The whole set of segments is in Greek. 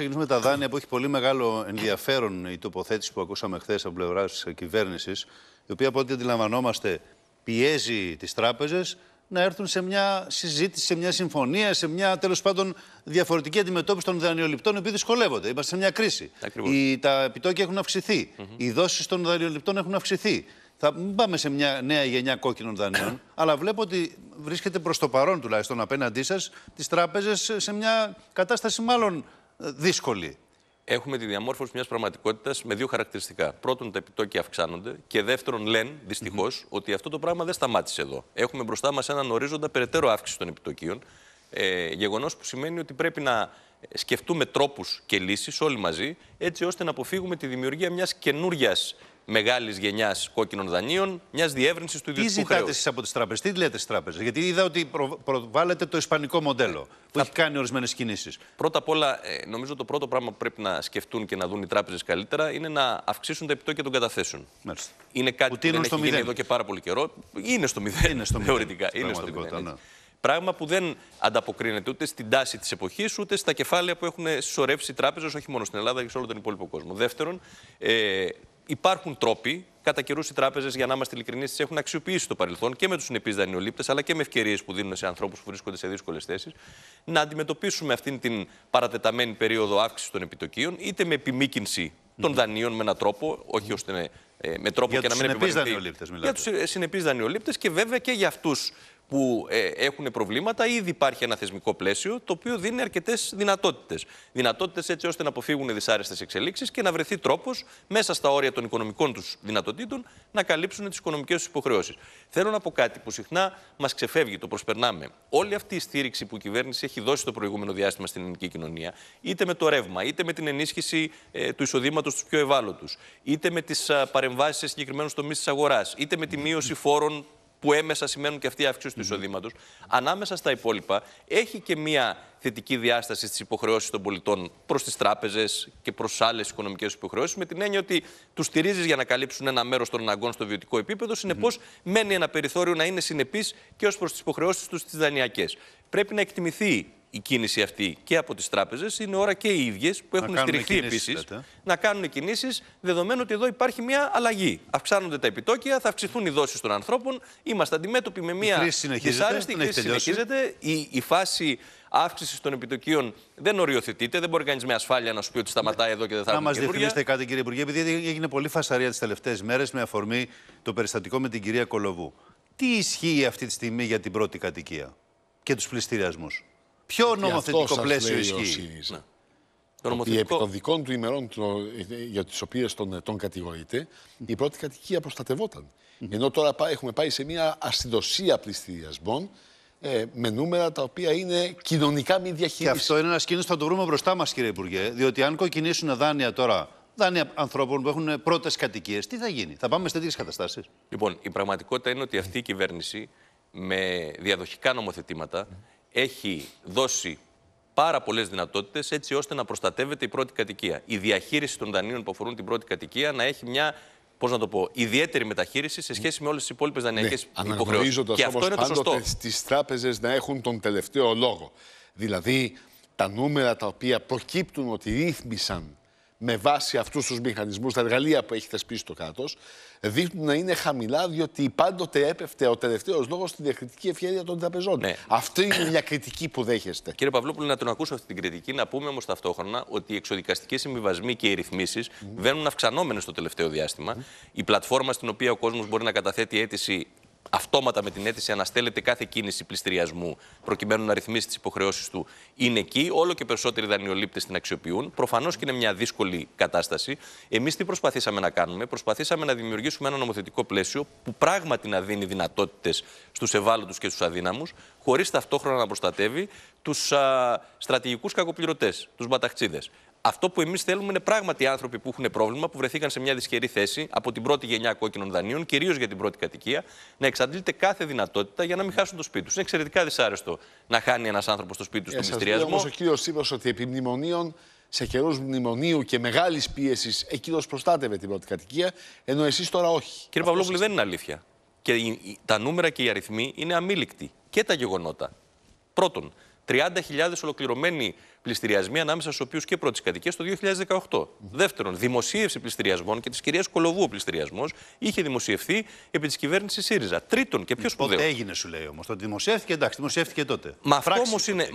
ξεκινήσουμε με τα δάνεια που έχει πολύ μεγάλο ενδιαφέρον η τοποθέτηση που ακούσαμε χθες από πλευράς τη κυβέρνησης, η οποία από ό,τι αντιλαμβανόμαστε πιέζει τις τράπεζες να έρθουν σε μια συζήτηση, σε μια συμφωνία, σε μια τέλος πάντων διαφορετική αντιμετώπιση των δανειοληπτών, οποίοι δυσκολεύονται. Είμαστε σε μια κρίση. τα επιτόκια έχουν αυξηθεί. Mm -hmm. Οι δόσεις των δανειοληπτών έχουν αυξηθεί. Θα μην πάμε σε μια νέα γενιά κόκκινων δανείων, αλλά βλέπω ότι βρίσκεται προς το παρόν τουλάχιστον απέναντί σας τις τράπεζες σε μια κατάσταση μάλλον δύσκολη. Έχουμε τη διαμόρφωση μιας πραγματικότητας με δύο χαρακτηριστικά. Πρώτον, τα επιτόκια αυξάνονται. Και δεύτερον, λένε δυστυχώς ότι αυτό το πράγμα δεν σταμάτησε εδώ. Έχουμε μπροστά μας έναν ορίζοντα περαιτέρω αύξηση των επιτοκίων. Ε, Γεγονός που σημαίνει ότι πρέπει να σκεφτούμε τρόπους και λύσεις όλοι μαζί, έτσι ώστε να αποφύγουμε τη δημιουργία μιας καινούργια μεγάλης γενιάς κόκκινων δανείων, μιας διεύρυνσης του ιδιωτικού χρέου. Τι ζητάτε εσείς από τις τράπεζες, τι λέτε στις τράπεζες, Γιατί είδα ότι προ, προβάλλεται το ισπανικό μοντέλο που θα... έχει κάνει ορισμένες κινήσεις. Πρώτα απ' όλα, ε, νομίζω το πρώτο πράγμα που πρέπει να σκεφτούν και να δουν οι τράπεζες καλύτερα είναι να αυξήσουν τα επιτόκια των καταθέσεων. Μάλιστα. Είναι κάτι που, που δεν έχει γίνει εδώ και πάρα πολύ καιρό. Είναι στο μηδέν. Είναι στο μηδέν. Θεωρητικά. Είναι στο μηδέν. Ναι. Πράγμα που δεν ανταποκρίνεται ούτε στην τάση της εποχής, ούτε στα κεφάλαια που έχουν συσσωρεύσει οι τράπεζες, όχι μόνο στην Ελλάδα, αλλά και σε όλο τον υπόλοιπο κόσμο. Δεύτερον, ε, υπάρχουν τρόποι. Κατά καιρούς οι τράπεζες, για να είμαστε ειλικρινείς, τις έχουν αξιοποιήσει στο παρελθόν και με τους συνεπείς δανειολήπτες, αλλά και με ευκαιρίες που δίνουν σε ανθρώπους που βρίσκονται σε δύσκολες θέσεις, να αντιμετωπίσουμε αυτήν την παρατεταμένη περίοδο αύξησης των επιτοκίων, είτε με επιμήκυνση των δανείων με έναν τρόπο, όχι ώστε με ε, τρόπο για και να μην επιβαρυνθεί. Για τους ε, συνεπείς δανειολήπτες και βέβαια και για αυτούς που ε, έχουν προβλήματα, ήδη υπάρχει ένα θεσμικό πλαίσιο το οποίο δίνει αρκετές δυνατότητες. Δυνατότητες έτσι ώστε να αποφύγουν δυσάρεστες εξελίξεις και να βρεθεί τρόπος μέσα στα όρια των οικονομικών τους δυνατοτήτων να καλύψουν τις οικονομικές τους υποχρεώσεις. Θέλω να πω κάτι που συχνά μας ξεφεύγει, το προσπερνάμε. Όλη αυτή η στήριξη που η κυβέρνηση έχει δώσει το προηγούμενο διάστημα στην ελληνική κοινωνία, είτε με το ρεύμα, είτε με την ενίσχυση ε, του εισοδήματος τους πιο ευάλωτους, είτε με τις παρεμβάσεις σε συγκεκριμένους τομείς της αγοράς, είτε με τη μείωση φόρων που έμεσα σημαίνουν και αυτή η αύξηση του εισοδήματος, ανάμεσα στα υπόλοιπα, έχει και μία θετική διάσταση στις υποχρεώσεις των πολιτών προς τις τράπεζες και προς άλλες οικονομικές υποχρεώσεις, με την έννοια ότι τους στηρίζεις για να καλύψουν ένα μέρος των αναγκών στο βιωτικό επίπεδο. Συνεπώς, μένει ένα περιθώριο να είναι συνεπής και ως προς τις υποχρεώσεις τους στις δανειακές. Πρέπει να εκτιμηθεί η κίνηση αυτή και από τις τράπεζες. Είναι ώρα και οι ίδιες που έχουν στηριχθεί επίση ε. να κάνουν κινήσεις, δεδομένου ότι εδώ υπάρχει μια αλλαγή. Αυξάνονται τα επιτόκια, θα αυξηθούν οι δόσεις των ανθρώπων. Είμαστε αντιμέτωποι με μια δυσάρεστη κρίση. Συνεχίζεται. Η, η φάση αύξησης των επιτοκίων δεν οριοθετείται. Δεν μπορεί κανείς με ασφάλεια να σου πει ότι σταματάει εδώ και δεν θα έρθει. Να μα διευκρινίσετε κάτι, κύριε Υπουργέ, επειδή έγινε πολύ φασαρία τις τελευταίες μέρες με αφορμή το περιστατικό με την κυρία Κολοβού. Τι ισχύει αυτή τη στιγμή για την πρώτη κατοικία και τους πληστηριασμούς. Ποιο νομοθετικό πλαίσιο ισχύει. Ναι. Το νομοθετικό... Επί των δικών του ημερών το, για τις οποίες τον, τον κατηγορείται, η πρώτη κατοικία προστατευόταν. Ενώ τώρα έχουμε πάει σε μια ασυντοσία πληστηριασμών ε, με νούμερα τα οποία είναι κοινωνικά μη διαχείριση. Και αυτό είναι ένας κίνδυνος που θα το βρούμε μπροστά μας, κύριε Υπουργέ. Διότι αν κοκκινήσουν δάνεια τώρα, δάνεια ανθρώπων που έχουν ε, πρώτες κατοικίες, τι θα γίνει, θα πάμε σε τέτοιες καταστάσεις. Λοιπόν, η πραγματικότητα είναι ότι αυτή η κυβέρνηση με διαδοχικά νομοθετήματα έχει δώσει πάρα πολλές δυνατότητες έτσι ώστε να προστατεύεται η πρώτη κατοικία. Η διαχείριση των δανείων που αφορούν την πρώτη κατοικία να έχει μια πώς να το πω, ιδιαίτερη μεταχείριση σε σχέση με όλες τις υπόλοιπες δανειακέ ναι, υποχρεώσει. Και αυτό είναι το τράπεζες να έχουν τον τελευταίο λόγο. Δηλαδή, τα νούμερα τα οποία προκύπτουν ότι ρύθμισαν με βάση αυτούς τους μηχανισμούς, τα εργαλεία που έχει θεσπίσει το κράτος, δείχνουν να είναι χαμηλά, διότι πάντοτε έπεφτε ο τελευταίος λόγος στην διακριτική ευχαίρεια των τραπεζών. Ναι. Αυτή είναι μια κριτική που δέχεστε. Κύριε Παυλόπουλο, να τον ακούσω αυτή την κριτική, να πούμε όμως ταυτόχρονα ότι οι εξοδικαστικοί συμβιβασμοί και οι ρυθμίσεις mm. βαίνουν αυξανόμενες στο τελευταίο διάστημα. Η πλατφόρμα στην οποία ο κόσμος μπορεί να καταθέτει αίτηση αυτόματα με την αίτηση αναστέλλεται κάθε κίνηση πληστηριασμού προκειμένου να ρυθμίσει τις υποχρεώσεις του είναι εκεί. Όλο και περισσότεροι δανειολήπτες την αξιοποιούν. Προφανώς και είναι μια δύσκολη κατάσταση. Εμείς τι προσπαθήσαμε να κάνουμε, προσπαθήσαμε να δημιουργήσουμε ένα νομοθετικό πλαίσιο που πράγματι να δίνει δυνατότητες στους ευάλωτους και στους αδύναμους, χωρίς ταυτόχρονα να προστατεύει τους στρατηγικούς κακοπληρωτές, τους μπαταχτσίδες. Αυτό που εμείς θέλουμε είναι πράγματι άνθρωποι που έχουν πρόβλημα, που βρεθήκαν σε μια δυσχερή θέση από την πρώτη γενιά κόκκινων δανείων, κυρίως για την πρώτη κατοικία, να εξαντλείται κάθε δυνατότητα για να μην χάσουν το σπίτι τους. Είναι εξαιρετικά δυσάρεστο να χάνει ένας άνθρωπος το σπίτι του ε, στον Όμως ο κύριος Τσίπρα ότι επί μνημονίων, σε καιρούς μνημονίου και μεγάλης πίεσης, εκείνο προστάτευε την πρώτη κατοικία, ενώ εσείς τώρα όχι. Κύριε Παυλόπουλη, δεν είναι αλήθεια. Και τα νούμερα και οι αριθμοί είναι αμήλικτοι. Και τα γεγονότα. Πρώτον, 30.000 ολοκληρωμένοι πληστηριασμοί ανάμεσα στους οποίους και πρώτης κατοικίας το 2018. Δεύτερον, δημοσίευση πληστηριασμών και της κυρίας Κολοβού ο πληστηριασμός είχε δημοσιευθεί επί της κυβέρνησης ΣΥΡΙΖΑ. Τρίτον, και ποιο σπουδαίο. Τότε έγινε, σου λέει όμως. Το δημοσιεύτηκε, εντάξει, δημοσιεύτηκε τότε. Μα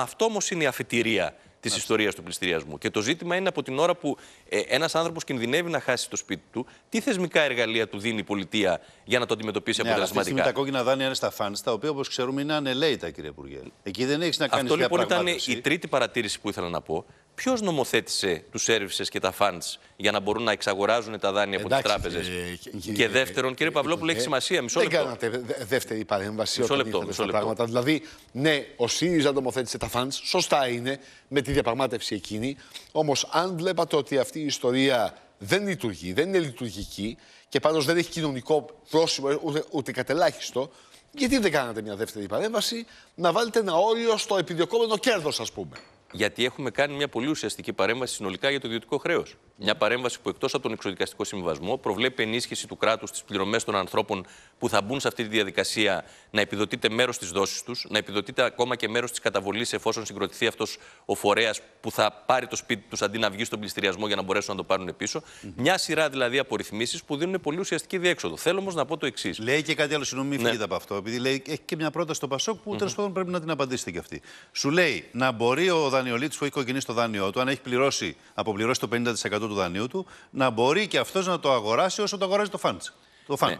αυτό όμω είναι, είναι η αφιτηρία της ιστορίας του πληστηριασμού. Και το ζήτημα είναι από την ώρα που ε, ένας άνθρωπος κινδυνεύει να χάσει το σπίτι του, τι θεσμικά εργαλεία του δίνει η πολιτεία για να το αντιμετωπίσει ναι, αποτελεσματικά. Αυτή τη στιγμή τα κόκκινα δάνεια είναι στα φάνη, τα οποία όπως ξέρουμε είναι ανελαίητα, κύριε Υπουργέ. Εκεί δεν έχεις να κάνει Αυτό λοιπόν ήταν η τρίτη παρατήρηση που ήθελα να πω. Ποιος νομοθέτησε τους σερβισε και τα φαντ για να μπορούν να εξαγοράζουν τα δάνεια από τις τράπεζε. Και, ε, ε, ε, και δεύτερον, κύριε Παυλόπουλο, έχει σημασία. Μισό λεπτό. Δεν κάνατε δεύτερη παρέμβαση μισό λεπτό, τα λεπτό. πράγματα. Δηλαδή, ναι, ο ΣΥΡΙΖΑ νομοθέτησε τα φαντ. σωστά είναι, με τη διαπραγμάτευση εκείνη. Όμως, αν βλέπατε ότι αυτή η ιστορία δεν λειτουργεί, δεν είναι λειτουργική και πάντως δεν έχει κοινωνικό πρόσημο ούτε, ούτε κατελάχιστο, γιατί δεν κάνατε μια δεύτερη παρέμβαση να βάλετε ένα όριο στο επιδιωκόμενο κέρδος, ας πούμε. Γιατί έχουμε κάνει μια πολύ ουσιαστική παρέμβαση συνολικά για το ιδιωτικό χρέος. Μια παρέμβαση που εκτός από τον εξοδικαστικό συμβιβασμό προβλέπει ενίσχυση του κράτους στι πληρωμές των ανθρώπων που θα μπουν σε αυτή τη διαδικασία να επιδοτείται μέρος της δόσης τους, να επιδοτείται ακόμα και μέρος της καταβολής εφόσον συγκροτηθεί αυτός ο φορέας που θα πάρει το σπίτι τους αντί να βγει στον πληστηριασμό για να μπορέσουν να το πάρουν πίσω. Mm -hmm. Μια σειρά δηλαδή από ρυθμίσει που δίνουν πολύ ουσιαστική διέξοδο. Θέλω όμως να πω το εξής. Λέει και κάτι άλλο, συγγνώμη, μην ναι. από αυτό. Επειδή λέει, έχει και μια πρόταση στο Πασόκ που mm -hmm. τέλο πρέπει να την απαντήσετε κι αυτή. Σου λέει να μπορεί ο δανειολήτης που έχει κοκκινήσει το δάνειό του, αν έχει πληρώσει, αποπληρώσει το 50% του δανείου του, να μπορεί και αυτός να το αγοράσει όσο το αγοράζει το φαντ. Το ναι.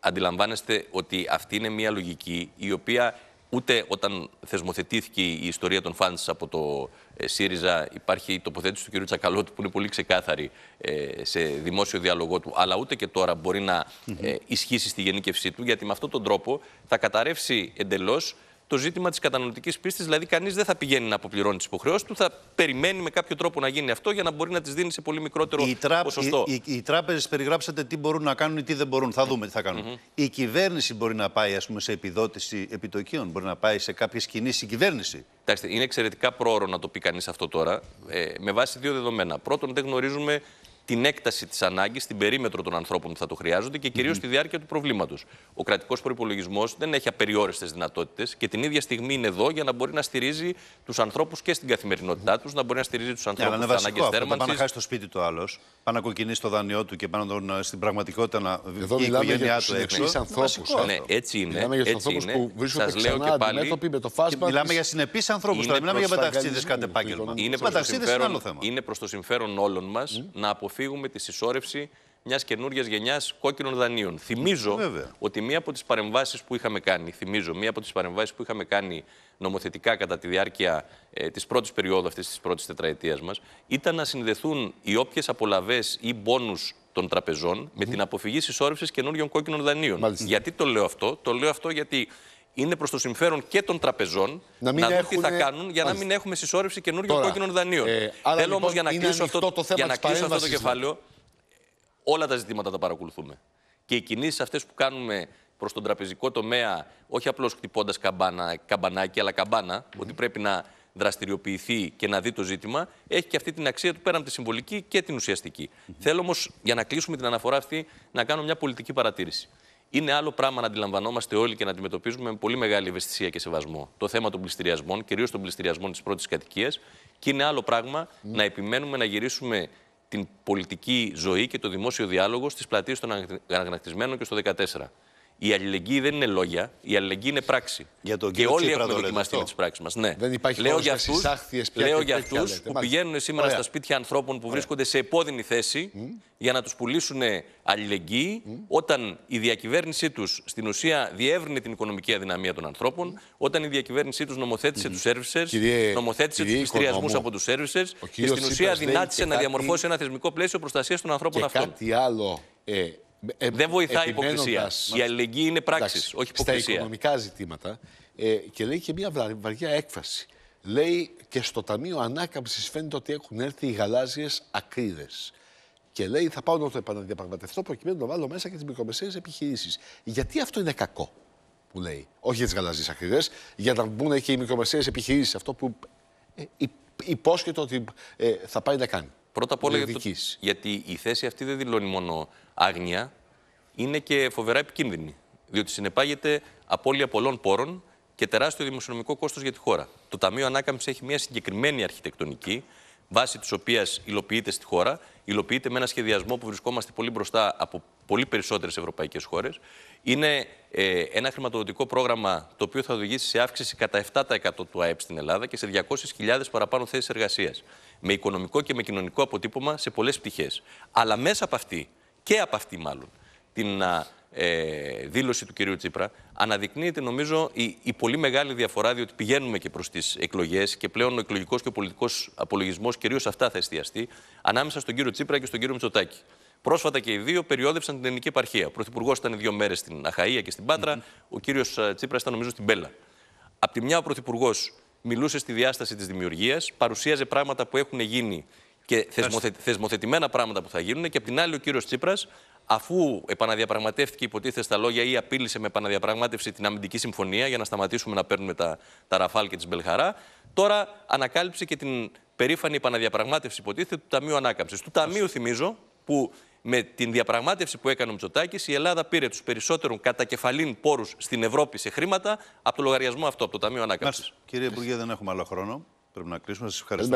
Αντιλαμβάνεστε ότι αυτή είναι μια λογική η οποία ούτε όταν θεσμοθετήθηκε η ιστορία των ΦΑΝΤ από το ε, ΣΥΡΙΖΑ υπάρχει η τοποθέτηση του κ. Τσακαλώτη που είναι πολύ ξεκάθαρη ε, σε δημόσιο διάλογό του, αλλά ούτε και τώρα μπορεί να ε, ισχύσει στη γενίκευσή του, γιατί με αυτόν τον τρόπο θα καταρρεύσει εντελώς το ζήτημα της κατανοητική πίστης. Δηλαδή, κανείς δεν θα πηγαίνει να αποπληρώνει τις υποχρεώσεις του, θα περιμένει με κάποιο τρόπο να γίνει αυτό για να μπορεί να τις δίνει σε πολύ μικρότερο οι ποσοστό. Οι, οι, τράπεζες περιγράψατε τι μπορούν να κάνουν ή τι δεν μπορούν. Θα δούμε τι θα κάνουν. Η κυβέρνηση μπορεί να πάει ας πούμε, σε επιδότηση επιτοκίων, μπορεί να πάει σε κάποιες κινήσεις η κυβέρνηση. Κοιτάξτε, είναι εξαιρετικά πρόωρο να το πει κανείς αυτό τώρα, ε, με βάση δύο δεδομένα. Πρώτον, δεν γνωρίζουμε την έκταση της ανάγκης, την περίμετρο των ανθρώπων που θα το χρειάζονται και κυρίως mm -hmm. τη διάρκεια του προβλήματος. Ο κρατικός προπολογισμό δεν έχει απεριόριστες δυνατότητες και την ίδια στιγμή είναι εδώ για να μπορεί να στηρίζει τους ανθρώπους και στην καθημερινότητά τους, να μπορεί να στηρίζει τους ναι, ανθρώπου yeah, στι ανάγκε θέρμανση. πάει να χάσει το σπίτι του άλλος, πάνω να κοκκινήσει το δάνειό του και πάνω να ε, στην πραγματικότητα να βγει η οικογένειά του εξή ανθρώπου. Ναι, έτσι είναι. Μιλάμε για τους ανθρώπου που βρίσκονται το Μιλάμε για συνεπείς ανθρώπους. Μιλάμε για μεταξίδε κατ' επάγγελμα. Είναι προς το συμφέρον όλων μας να αποφύγουμε αποφύγουμε τη συσσόρευση μιας καινούργιας γενιάς κόκκινων δανείων. Θυμίζω ότι μία από τις παρεμβάσεις που είχαμε κάνει, θυμίζω, μία από τις παρεμβάσεις που είχαμε κάνει νομοθετικά κατά τη διάρκεια ε, της πρώτης περίοδου αυτής της πρώτης τετραετίας μας, ήταν να συνδεθούν οι όποιες απολαυέ ή μπόνους των τραπεζών με την αποφυγή συσσόρευσης καινούριων κόκκινων δανείων. Γιατί το λέω αυτό, Το λέω αυτό γιατί είναι προς το συμφέρον και των τραπεζών να, μην να δουν έχουν... τι θα κάνουν για να μην έχουμε συσσόρευση καινούργιων κόκκινων δανείων. Ε, Θέλω λοιπόν, όμω για να κλείσω αυτό το, θέμα για να αυτό το ναι. κεφάλαιο, όλα τα ζητήματα τα παρακολουθούμε. Και οι κινήσεις αυτές που κάνουμε προς τον τραπεζικό τομέα, όχι απλώς χτυπώντας καμπανάκι, αλλά καμπάνα, mm -hmm. ότι πρέπει να δραστηριοποιηθεί και να δει το ζήτημα, έχει και αυτή την αξία του πέρα από τη συμβολική και την ουσιαστική. Mm -hmm. Θέλω όμως, για να κλείσουμε την αναφορά αυτή, να κάνω μια πολιτική παρατήρηση. Είναι άλλο πράγμα να αντιλαμβανόμαστε όλοι και να αντιμετωπίζουμε με πολύ μεγάλη ευαισθησία και σεβασμό το θέμα των πληστηριασμών, κυρίως των πληστηριασμών της πρώτης κατοικίας. Και είναι άλλο πράγμα να επιμένουμε να γυρίσουμε την πολιτική ζωή και το δημόσιο διάλογο στις πλατείες των αγανακτισμένων και στο 2014. Η αλληλεγγύη δεν είναι λόγια, η αλληλεγγύη είναι πράξη. Για τον και όλοι έχουμε δοκιμαστεί με τις πράξεις μας. Ναι. Δεν υπάρχει λέω για αυτού που Μάλιστα. πηγαίνουν σήμερα Ωραία. στα σπίτια ανθρώπων που Ωραία. βρίσκονται σε επώδυνη θέση mm. για να τους πουλήσουν αλληλεγγύη, mm. όταν η διακυβέρνησή τους στην ουσία διεύρυνε την οικονομική αδυναμία των ανθρώπων, mm. όταν η διακυβέρνησή τους νομοθέτησε του services, νομοθέτησε του πληστριασμού από τους Σέρβισε και στην ουσία δυνάτησε να διαμορφώσει ένα θεσμικό πλαίσιο προστασίας των ανθρώπων αυτών. Κάτι άλλο ε, ε, δεν βοηθάει η υποκρισία. Η αλληλεγγύη είναι πράξης, όχι υποκρισία. Στα οικονομικά ζητήματα ε, και λέει και μια βαριά έκφραση. Λέει και στο Ταμείο Ανάκαμψης φαίνεται ότι έχουν έρθει οι γαλάζιες ακρίδες. Και λέει θα πάω να το επαναδιαπραγματευτώ προκειμένου να βάλω μέσα και τις μικρομεσαίες επιχειρήσεις. Γιατί αυτό είναι κακό, που λέει. Όχι για τις γαλάζιες ακρίδες, για να μπουν και οι μικρομεσαίες επιχειρήσεις. Αυτό που ε, υπόσχεται ότι ε, θα πάει να κάνει. Πρώτα απ' όλα γιατί, γιατί η θέση αυτή δεν δηλώνει μόνο άγνοια, είναι και φοβερά επικίνδυνη. Διότι συνεπάγεται απώλεια πολλών πόρων και τεράστιο δημοσιονομικό κόστος για τη χώρα. Το Ταμείο Ανάκαμψη έχει μια συγκεκριμένη αρχιτεκτονική, βάση της οποίας υλοποιείται στη χώρα υλοποιείται με ένα σχεδιασμό που βρισκόμαστε πολύ μπροστά από πολύ περισσότερες ευρωπαϊκές χώρες. Είναι ε, ένα χρηματοδοτικό πρόγραμμα το οποίο θα οδηγήσει σε αύξηση κατά 7% του ΑΕΠ στην Ελλάδα και σε 200.000 παραπάνω θέσεις εργασίας. Με οικονομικό και με κοινωνικό αποτύπωμα σε πολλές πτυχές. Αλλά μέσα από αυτή και από αυτή μάλλον την ε, δήλωση του κυρίου Τσίπρα, αναδεικνύεται νομίζω η, πολύ μεγάλη διαφορά, διότι πηγαίνουμε και προς τις εκλογές και πλέον ο εκλογικός και ο πολιτικός απολογισμός κυρίως αυτά θα εστιαστεί, ανάμεσα στον κύριο Τσίπρα και στον κύριο Μητσοτάκη. Πρόσφατα και οι δύο περιόδευσαν την ελληνική επαρχία. Ο πρωθυπουργός ήταν δύο μέρες στην Αχαία και στην Πάτρα, ο κύριος ε, Τσίπρα ήταν νομίζω στην Πέλα. Απ' τη μια, ο πρωθυπουργός μιλούσε στη διάσταση της δημιουργίας, παρουσίαζε πράγματα που έχουν γίνει και θεσμοθετημένα πράγματα που θα γίνουν. Και απ' την άλλη, ο κύριος Τσίπρας αφού επαναδιαπραγματεύτηκε υποτίθεται στα λόγια ή απείλησε με επαναδιαπραγμάτευση την αμυντική συμφωνία για να σταματήσουμε να παίρνουμε τα, τα Ραφάλ και τη Μπελχαρά, τώρα ανακάλυψε και την περήφανη επαναδιαπραγμάτευση υποτίθεται του Ταμείου Ανάκαμψης. Του Ταμείου, θυμίζω, που με την διαπραγμάτευση που έκανε ο Μητσοτάκης, η Ελλάδα πήρε τους περισσότερους κατακεφαλήν πόρους στην Ευρώπη σε χρήματα από το λογαριασμό αυτό, από το Ταμείο Ανάκαμψης. Κύριε Υπουργέ, δεν έχουμε άλλο χρόνο. Πρέπει να κλείσουμε. Σας ευχαριστώ.